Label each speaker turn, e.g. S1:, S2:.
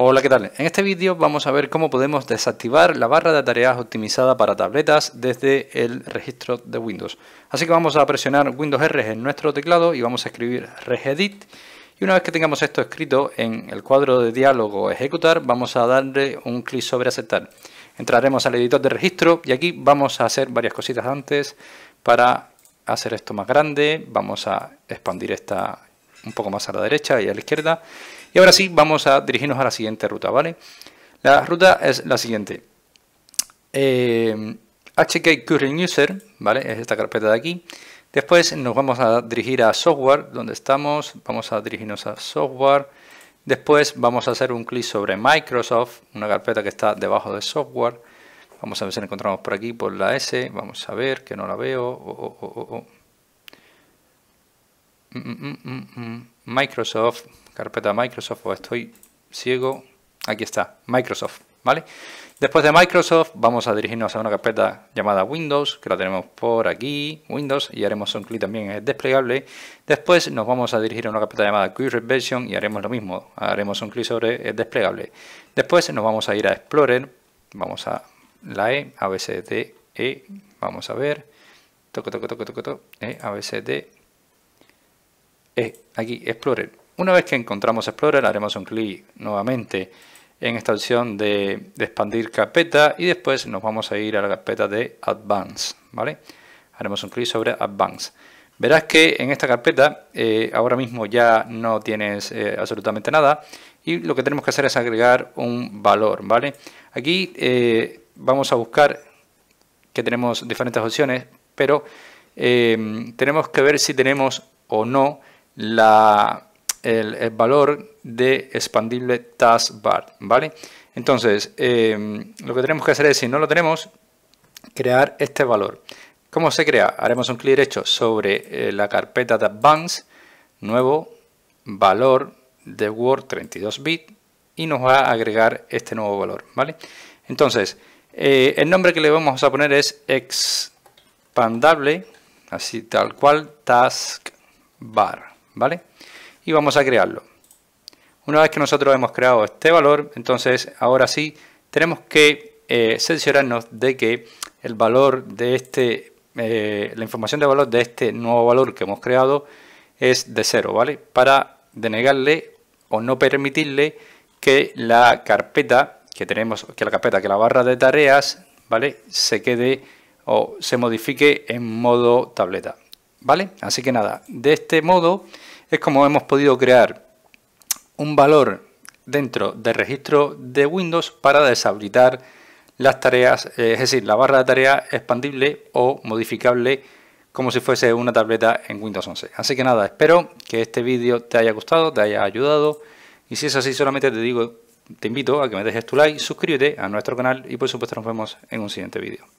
S1: Hola, ¿qué tal? En este vídeo vamos a ver cómo podemos desactivar la barra de tareas optimizada para tabletas desde el registro de Windows. Así que vamos a presionar Windows R en nuestro teclado y vamos a escribir regedit. Y una vez que tengamos esto escrito en el cuadro de diálogo ejecutar, vamos a darle un clic sobre aceptar. Entraremos al editor de registro y aquí vamos a hacer varias cositas antes para hacer esto más grande. Vamos a expandir esta un poco más a la derecha y a la izquierda. Y ahora sí, vamos a dirigirnos a la siguiente ruta, ¿vale? La ruta es la siguiente. HK eh, Current User, ¿vale? Es esta carpeta de aquí. Después nos vamos a dirigir a software, donde estamos. Vamos a dirigirnos a software. Después vamos a hacer un clic sobre Microsoft, una carpeta que está debajo de software. Vamos a ver si la encontramos por aquí, por la S. Vamos a ver, que no la veo. Microsoft, Carpeta Microsoft o estoy ciego. Aquí está, Microsoft, ¿vale? Después de Microsoft vamos a dirigirnos a una carpeta llamada Windows, que la tenemos por aquí, Windows, y haremos un clic también en el desplegable. Después nos vamos a dirigir a una carpeta llamada Query Version y haremos lo mismo, haremos un clic sobre el desplegable. Después nos vamos a ir a Explorer, vamos a la E, A, E, vamos a ver, toco, toco, toco, toco, toco, E, A, E, aquí, Explorer. Una vez que encontramos Explorer, haremos un clic nuevamente en esta opción de, expandir carpeta y después nos vamos a ir a la carpeta de Advanced, ¿vale? Haremos un clic sobre Advanced. Verás que en esta carpeta eh, ahora mismo ya no tienes eh, absolutamente nada y lo que tenemos que hacer es agregar un valor, ¿vale? Aquí eh, vamos a buscar que tenemos diferentes opciones, pero tenemos que ver si tenemos o no la, el, valor de expandible taskbar, ¿vale? Entonces, em, lo que tenemos que hacer es, si no lo tenemos, crear este valor. ¿Cómo se crea? Haremos un clic derecho sobre eh, la carpeta de Advanced, nuevo valor de Word 32 bit y nos va a agregar este nuevo valor, ¿vale? Entonces, eh, el nombre que le vamos a poner es expandable, así tal cual, taskbar, ¿vale? y vamos a crearlo. Una vez que nosotros hemos creado este valor, entonces ahora sí tenemos que eh, cerciorarnos de que el valor de este, eh, la información de valor de este nuevo valor que hemos creado es de cero, ¿vale? Para denegarle o no permitirle que la carpeta que tenemos, que la carpeta, que la barra de tareas, ¿vale? Se quede o se modifique en modo tableta, ¿vale? Así que nada, de este modo es como hemos podido crear un valor dentro del registro de Windows para deshabilitar las tareas, eh, es decir, la barra de tareas expandible o modificable como si fuese una tableta en Windows 11. Así que nada, espero que este vídeo te haya gustado, te haya ayudado y si es así solamente te digo, te invito a que me dejes tu like, suscríbete a nuestro canal y por supuesto nos vemos en un siguiente vídeo.